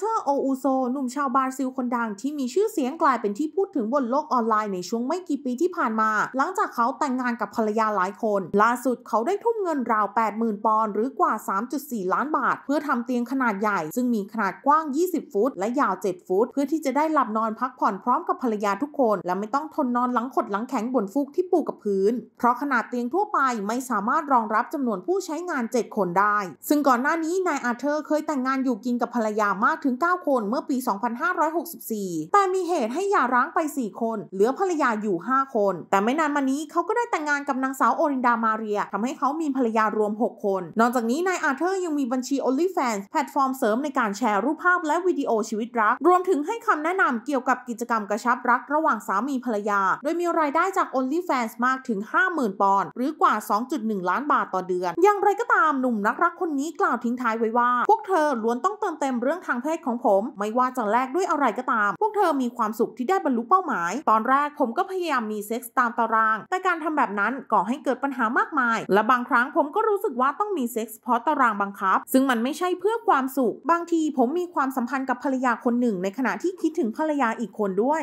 เธอร์โออูโซหนุ่มชาวบราซิลคนดังที่มีชื่อเสียงกลายเป็นที่พูดถึงบนโลกออนไลน์ในช่วงไม่กี่ปีที่ผ่านมา หลังจากเขาแต่งงานกับภรรยาหลายคน ล่าสุดเขาได้ทุ่มเงินราว 80,000 ปอนด์หรือกว่า 3.4 ล้านบาท เพื่อทำเตียงขนาดใหญ่ซึ่งมีขนาดกว้าง 20 ฟุตและยาว 7 ฟุต เพื่อที่จะได้หลับนอนพักผ่อนพร้อมกับภรรยาทุกคน และไม่ต้องทนนอนหลังขดหลังแข็งบนฟูกที่ปูกับพื้น เพราะขนาดเตียงทั่วไปไม่สามารถรองรับจำนวนผู้ใช้งาน 7 คนได้ซึ่งก่อนหน้านี้นายอาเธอร์เคยแต่งงานอยู่กินกับภรรยามากถึงง9คนเมื่อปี 2564 แต่มีเหตุให้หย่าร้างไป 4 คน เหลือภรรยาอยู่ 5 คน แต่ไม่นานมานี้เขาก็ได้แต่งงานกับนางสาวโอรินดามาเรียทำให้เขามีภรรยารวม 6 คน นอกจากนี้นายอาเธอร์ยังมีบัญชี OnlyFans แพลตฟอร์มเสริมในการแชร์รูปภาพและวิดีโอชีวิตรักรวมถึงให้คำแนะนำเกี่ยวกับกิจกรรมกระชับรัก ระหว่างสามีภรรยาโดยมีรายได้จาก OnlyFans มากถึง 50,000ปอนด์หรือกว่า 2.1 ล้านบาทต่อเดือน อย่างไรก็ตามหนุ่มนักรักคนนี้กล่าวทิ้งท้ายไว้ว่าพวกเธอล้วนต้องเติมเต็มเรื่องทางเพศจของผมไม่ว่าจะแลกด้วยอะไรก็ตาม พวกเธอมีความสุขที่ได้บรรลุเป้าหมาย ตอนแรกผมก็พยายามมีเซ็กส์ตามตาราง แต่การทำแบบนั้นก่อให้เกิดปัญหามากมาย และบางครั้งผมก็รู้สึกว่าต้องมีเซ็กส์เพราะตารางบังคับ ซึ่งมันไม่ใช่เพื่อความสุข บางทีผมมีความสัมพันธ์กับภรรยาคนหนึ่ง ในขณะที่คิดถึงภรรยาอีกคนด้วย